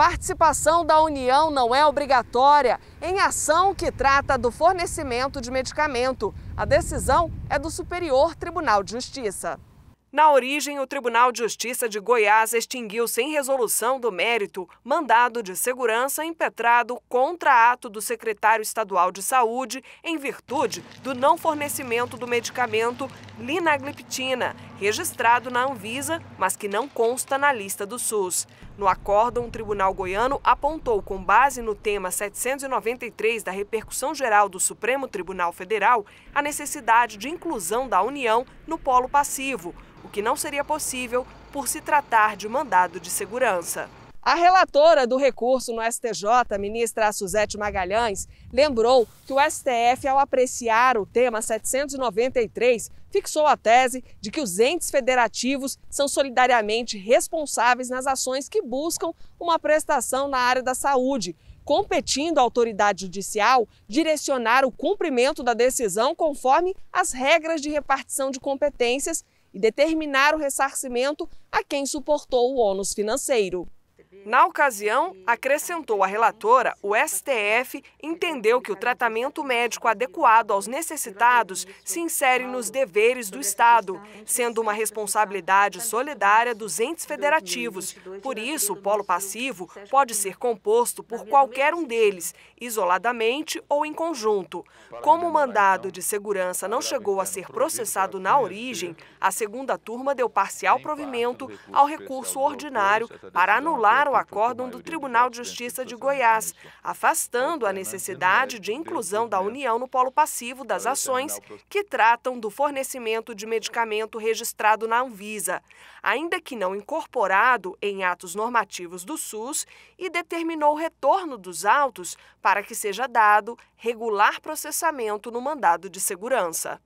participação da União não é obrigatória em ação que trata do fornecimento de medicamento. A decisão é do Superior Tribunal de Justiça. Na origem, o Tribunal de Justiça de Goiás extinguiu sem resolução do mérito mandado de segurança impetrado contra ato do secretário estadual de Saúde em virtude do não fornecimento do medicamento linagliptina, registrado na Anvisa, mas que não consta na lista do SUS. No acórdão, o Tribunal Goiano apontou, com base no tema 793 da repercussão geral do Supremo Tribunal Federal, a necessidade de inclusão da União no polo passivo o que não seria possível por se tratar de mandado de segurança. A relatora do recurso no STJ, ministra Suzete Magalhães, lembrou que o STF, ao apreciar o tema 793, fixou a tese de que os entes federativos são solidariamente responsáveis nas ações que buscam uma prestação na área da saúde, competindo à autoridade judicial direcionar o cumprimento da decisão conforme as regras de repartição de competências e determinar o ressarcimento a quem suportou o ônus financeiro. Na ocasião, acrescentou a relatora, o STF entendeu que o tratamento médico adequado aos necessitados se insere nos deveres do Estado, sendo uma responsabilidade solidária dos entes federativos. Por isso, o polo passivo pode ser composto por qualquer um deles, isoladamente ou em conjunto. Como o mandado de segurança não chegou a ser processado na origem, a segunda turma deu parcial provimento ao recurso ordinário para anular o acórdão do Tribunal de Justiça de Goiás, afastando a necessidade de inclusão da União no polo passivo das ações que tratam do fornecimento de medicamento registrado na Anvisa, ainda que não incorporado em atos normativos do SUS, e determinou o retorno dos autos para que seja dado regular processamento no mandado de segurança.